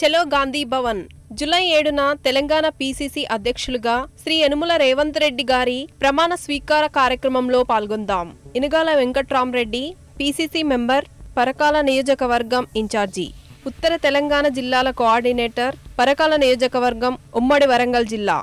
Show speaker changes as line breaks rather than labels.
చలో గాంధీ భవన్ జులై ఏడున తెలంగాణ పీసీసీ అధ్యక్షులుగా శ్రీ యనుమల రేవంత్ రెడ్డి గారి ప్రమాణ స్వీకార కార్యక్రమంలో పాల్గొందాం ఇనుగాల వెంకట్రామరెడ్డి పీసీసీ మెంబర్ పరకాల నియోజకవర్గం ఇన్ఛార్జి ఉత్తర తెలంగాణ జిల్లాల కోఆర్డినేటర్ పరకాల నియోజకవర్గం ఉమ్మడి వరంగల్ జిల్లా